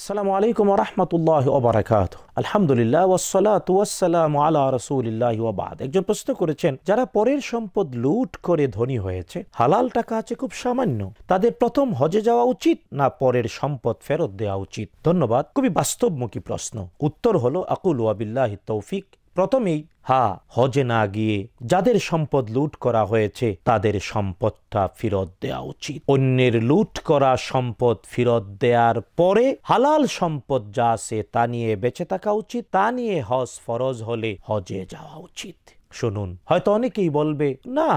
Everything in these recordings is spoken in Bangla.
আসসালামু আলাইকুম রহমতুল্লাহ ওবরাকাত আলহামদুলিল্লাহ ওসালাত ওয়াসালাম আলা রসুলিল্লাহ ওবাদ একজন প্রশ্ন করেছেন যারা পরের সম্পদ লুট করে ধনী হয়েছে হালাল টাকা আছে খুব সামান্য তাদের প্রথম হজে যাওয়া উচিত না পরের সম্পদ ফেরত দেওয়া উচিত ধন্যবাদ খুবই বাস্তবমুখী প্রশ্ন উত্তর হলো আকুল ওয়াবিল্লাহ তৌফিক প্রথমেই হা হজে না গিয়ে যাদের সম্পদ লুট করা হয়েছে তাদের সম্পদটা ফেরত দেওয়া উচিত অন্যের লুট করা সম্পদ ফেরত দেওয়ার পরে হালাল সম্পদ যা আছে তা নিয়ে বেঁচে থাকা উচিত তা নিয়ে হজ ফরজ হলে হজে যাওয়া উচিত শুনুন হয়তো অনেকেই বলবে না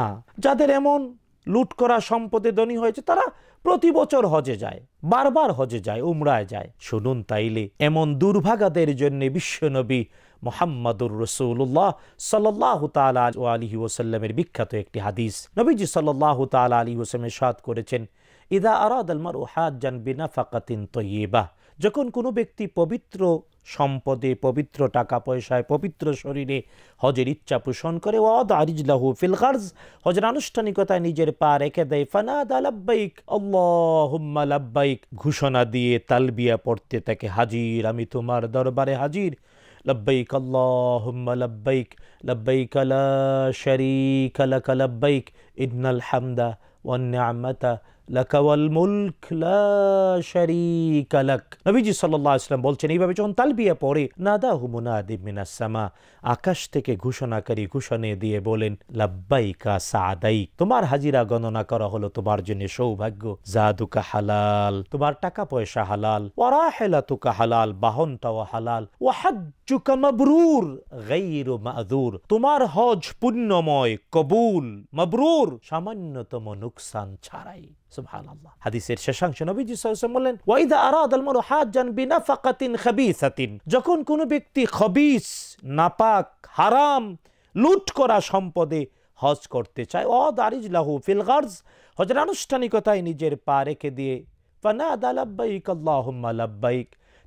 যাদের এমন লুট করা সম্পদে ধনী হয়েছে তারা প্রতি বছর হজে যায় বারবার হজে যায় উমরায় যায় শুনুন তাইলে এমন দুর্ভাগাদের জন্য বিশ্বনবী মোহাম্মদুর রসুল্লাহ সাল্লাহ তালা আলহি ওসাল্লামের বিখ্যাত একটি হাদিস নবীজি সাল্লাহ তালা আলী ওসালামের সাদ করেছেন ইদা আরাদ আলমার হাজান বিনা ফাকাতিন তৈবা যখন কোনো ব্যক্তি পবিত্র সম্পদে পবিত্র টাকা পয়সায় পবিত্র শরীরে হজের ইচ্ছা পোষণ করে ওয়াদ আরিজলাহু ফিলগার্জ হজের আনুষ্ঠানিকতায় নিজের পা রেখে দেয় ফানাদ আলাব্বাইক আল্লাহুম্মা লাব্বাইক ঘোষণা দিয়ে তালবিয়া পড়তে তাকে হাজির আমি তোমার দরবারে হাজির لبيك اللهم لبيك لبيك لا شريك لك لبيك إن الحمد والنعمة লাকাওয়াল মুলক লা শারীকা লাক নবীজি সাল্লাল্লাহু আলাইহি বলছেন এইভাবে যখন তালবিয়া পড়ে নাদাহু মুনাদি মিনাস সামা আকাশ থেকে ঘোষণাকারী ঘোষণে দিয়ে বলেন লাব্বাইকা সাদাইক তোমার হাজিরা গণনা করা হলো তোমার জন্য সৌভাগ্য জাদুকা হালাল তোমার টাকা পয়সা হালাল ওয়ারাহিলাতুকা হালাল বাহনটাও হালাল ওয়াহাজ্জুকা মাবরুর গায়রু মাযুর তোমার হজ পুণ্যময় কবুল মাবরুর সামান্যতম নুকসান ছাড়াই যখন কোন ব্যক্তি খবিস নাপাক হারাম লুট করা সম্পদে হজ করতে চায় অ দারিজ লাহু ফিলগার্জ হজের আনুষ্ঠানিকতায় নিজের পা রেখে দিয়ে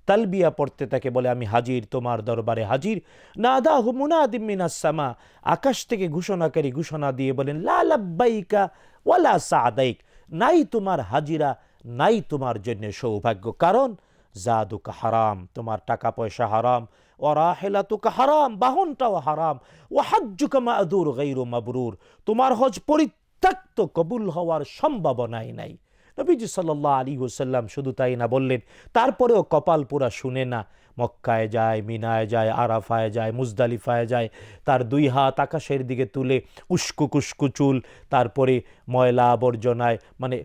তালবিয়া পড়তে তাকে বলে আমি হাজির তোমার দরবারে হাজির না দা হুমুনাদিমিনাসামা আকাশ থেকে ঘোষণাকারী ঘোষণা দিয়ে বলেন লা লাব্বাইকা ওয়ালা সাদাইক নাই তোমার হাজিরা নাই তোমার জন্য সৌভাগ্য কারণ জাদুকা হারাম তোমার টাকা পয়সা হারাম ওরাহেলাতুকা হারাম বাহনটাও হারাম ও হাজ্জুকা দূর গৈরু মাবরুর তোমার হজ পরিত্যক্ত কবুল হওয়ার সম্ভাবনাই নাই নবীজি সাল্লাহ আলী হুসাল্লাম শুধু তাই না বললেন তারপরেও কপাল পুরা শুনে না মক্কায় যায় মিনায় যায় আরাফায় যায় মুজদালিফায় যায় তার দুই হাত আকাশের দিকে তুলে উস্কু কুস্কু চুল তারপরে ময়লা আবর্জনায় মানে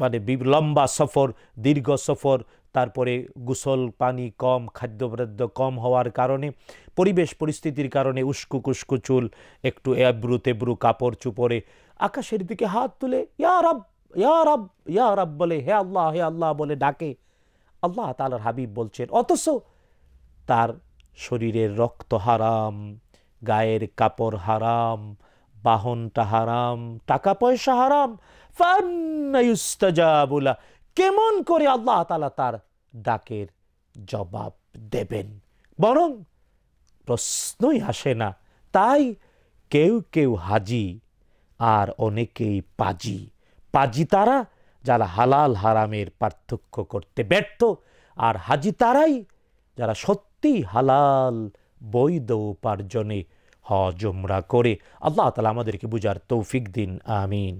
মানে লম্বা সফর দীর্ঘ সফর তারপরে গুসল পানি কম খাদ্যপ্রাদ্য কম হওয়ার কারণে পরিবেশ পরিস্থিতির কারণে উস্কু কুস্কু চুল একটু এব্রু তেব্রু কাপড় চুপড়ে আকাশের দিকে হাত তুলে ইয়া রব ইয়া রব ইয়া রব বলে হে আল্লাহ হে আল্লাহ বলে ডাকে আল্লাহ তালার হাবিব বলছেন অথচ তার শরীরের রক্ত হারাম গায়ের কাপড় হারাম বাহনটা হারাম টাকা পয়সা হারাম ফান্নাইস্তাজাবুলা কেমন করে আল্লাহ তালা তার ডাকের জবাব দেবেন বরং প্রশ্নই আসে না তাই কেউ কেউ হাজি আর অনেকেই পাজি পাজি তারা যারা হালাল হারামের পার্থক্য করতে ব্যর্থ আর হাজি তারাই যারা সত্যিই হালাল বৈধ উপার্জনে হজমরা করে আল্লাহ তালা আমাদেরকে বুঝার তৌফিক দিন আমিন